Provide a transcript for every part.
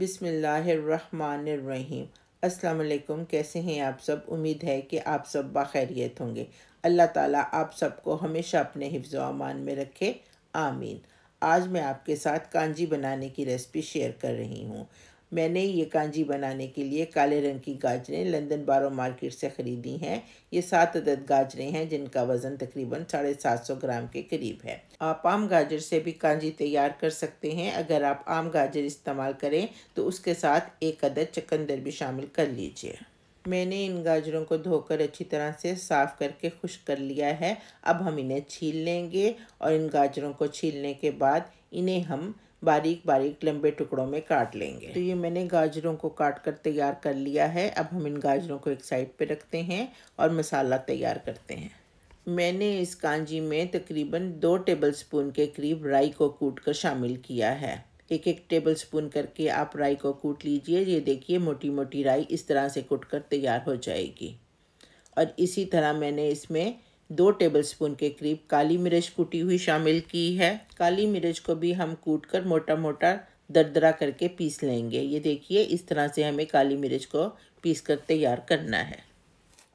बिसमीम अस्सलाम कैसे हैं आप सब उम्मीद है कि आप सब बाखैरियत होंगे अल्लाह ताला आप सबको हमेशा अपने हिफ्ज़ अमान में रखे आमीन आज मैं आपके साथ कांजी बनाने की रेसिपी शेयर कर रही हूँ मैंने ये कांजी बनाने के लिए काले रंग की गाजरें लंदन बारो मार्केट से ख़रीदी हैं ये सात अदद गाजरें हैं जिनका वज़न तकरीबन साढ़े सात सौ ग्राम के करीब है आप आम गाजर से भी कांजी तैयार कर सकते हैं अगर आप आम गाजर इस्तेमाल करें तो उसके साथ एक अदद चकंदर भी शामिल कर लीजिए मैंने इन गाजरों को धोकर अच्छी तरह से साफ़ करके खुश कर लिया है अब हम इन्हें छील लेंगे और इन गाजरों को छीलने के बाद इन्हें हम बारीक बारीक लंबे टुकड़ों में काट लेंगे तो ये मैंने गाजरों को काट कर तैयार कर लिया है अब हम इन गाजरों को एक साइड पे रखते हैं और मसाला तैयार करते हैं मैंने इस कांजी में तकरीबन दो टेबल स्पून के करीब राई को कूट कर शामिल किया है एक एक टेबल स्पून करके आप राई को कूट लीजिए ये देखिए मोटी मोटी राई इस तरह से कूट कर तैयार हो जाएगी और इसी तरह मैंने इसमें दो टेबलस्पून के करीब काली मिर्च कूटी हुई शामिल की है काली मिर्च को भी हम कूट कर मोटा मोटा दरदरा करके पीस लेंगे ये देखिए इस तरह से हमें काली मिर्च को पीस कर तैयार करना है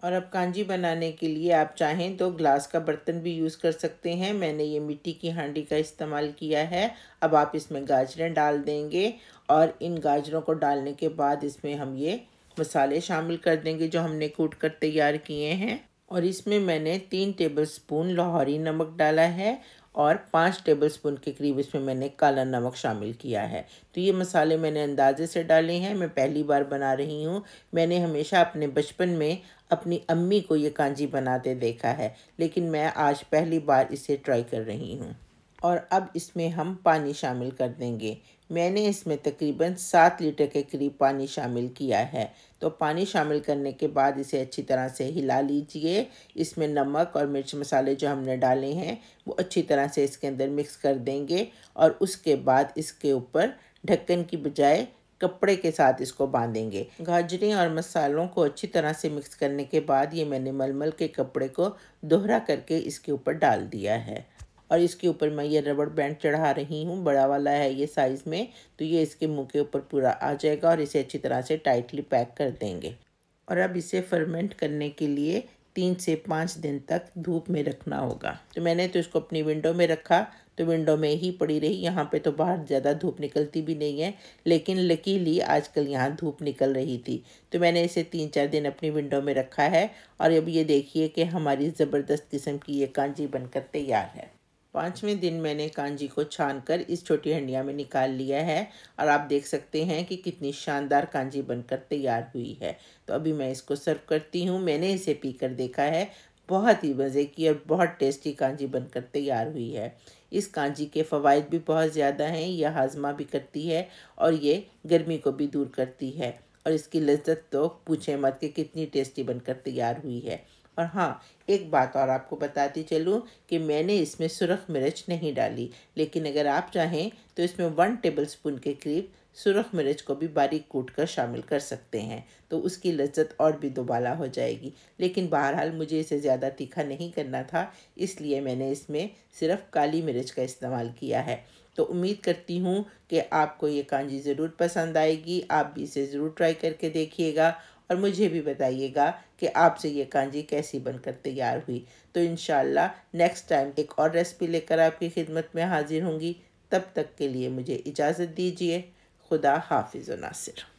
और अब कांजी बनाने के लिए आप चाहें तो ग्लास का बर्तन भी यूज़ कर सकते हैं मैंने ये मिट्टी की हांडी का इस्तेमाल किया है अब आप इसमें गाजरें डाल देंगे और इन गाजरों को डालने के बाद इसमें हम ये मसाले शामिल कर देंगे जो हमने कूट कर तैयार किए हैं और इसमें मैंने तीन टेबलस्पून लाहौरी नमक डाला है और पाँच टेबलस्पून के करीब इसमें मैंने काला नमक शामिल किया है तो ये मसाले मैंने अंदाजे से डाले हैं मैं पहली बार बना रही हूँ मैंने हमेशा अपने बचपन में अपनी अम्मी को ये कांजी बनाते देखा है लेकिन मैं आज पहली बार इसे ट्राई कर रही हूँ और अब इसमें हम पानी शामिल कर देंगे मैंने इसमें तकरीबन सात लीटर के करीब पानी शामिल किया है तो पानी शामिल करने के बाद इसे अच्छी तरह से हिला लीजिए इसमें नमक और मिर्च मसाले जो हमने डाले हैं वो अच्छी तरह से इसके अंदर मिक्स कर देंगे और उसके बाद इसके ऊपर ढक्कन की बजाय कपड़े के साथ इसको बांधेंगे गाजरें और मसालों को अच्छी तरह से मिक्स करने के बाद ये मैंने मलमल के कपड़े को दोहरा करके इसके ऊपर डाल दिया है और इसके ऊपर मैं ये रबड़ बैंड चढ़ा रही हूँ बड़ा वाला है ये साइज़ में तो ये इसके मुँह के ऊपर पूरा आ जाएगा और इसे अच्छी तरह से टाइटली पैक कर देंगे और अब इसे फर्मेंट करने के लिए तीन से पाँच दिन तक धूप में रखना होगा तो मैंने तो इसको अपनी विंडो में रखा तो विंडो में ही पड़ी रही यहाँ पे तो बाहर ज़्यादा धूप निकलती भी नहीं है लेकिन लकीली आजकल यहाँ धूप निकल रही थी तो मैंने इसे तीन चार दिन अपनी विंडो में रखा है और अब ये देखिए कि हमारी ज़बरदस्त किस्म की ये कांजी बनकर तैयार है पाँचवें दिन मैंने कांजी को छानकर इस छोटी हंडिया में निकाल लिया है और आप देख सकते हैं कि कितनी शानदार कांजी बनकर तैयार हुई है तो अभी मैं इसको सर्व करती हूँ मैंने इसे पीकर देखा है बहुत ही मज़े की और बहुत टेस्टी कांजी बनकर तैयार हुई है इस कांजी के फ़वाद भी बहुत ज़्यादा हैं यह हाजमा भी करती है और ये गर्मी को भी दूर करती है और इसकी लज्जत तो पूछे मत के कितनी टेस्टी बनकर तैयार हुई है और हाँ एक बात और आपको बताती चलूँ कि मैंने इसमें सुरख मिर्च नहीं डाली लेकिन अगर आप चाहें तो इसमें वन टेबल स्पून के करीब सुरख मिर्च को भी बारीक कूट कर शामिल कर सकते हैं तो उसकी लज्जत और भी दोबाला हो जाएगी लेकिन बहरहाल मुझे इसे ज़्यादा तीखा नहीं करना था इसलिए मैंने इसमें सिर्फ काली मिर्च का इस्तेमाल किया है तो उम्मीद करती हूँ कि आपको ये कांजी ज़रूर पसंद आएगी आप भी इसे ज़रूर ट्राई करके देखिएगा और मुझे भी बताइएगा कि आपसे ये कांजी कैसी बनकर तैयार हुई तो इन नेक्स्ट टाइम एक और रेसिपी लेकर आपकी खिदमत में हाजिर होंगी तब तक के लिए मुझे इजाज़त दीजिए खुदा हाफिज़ नासिर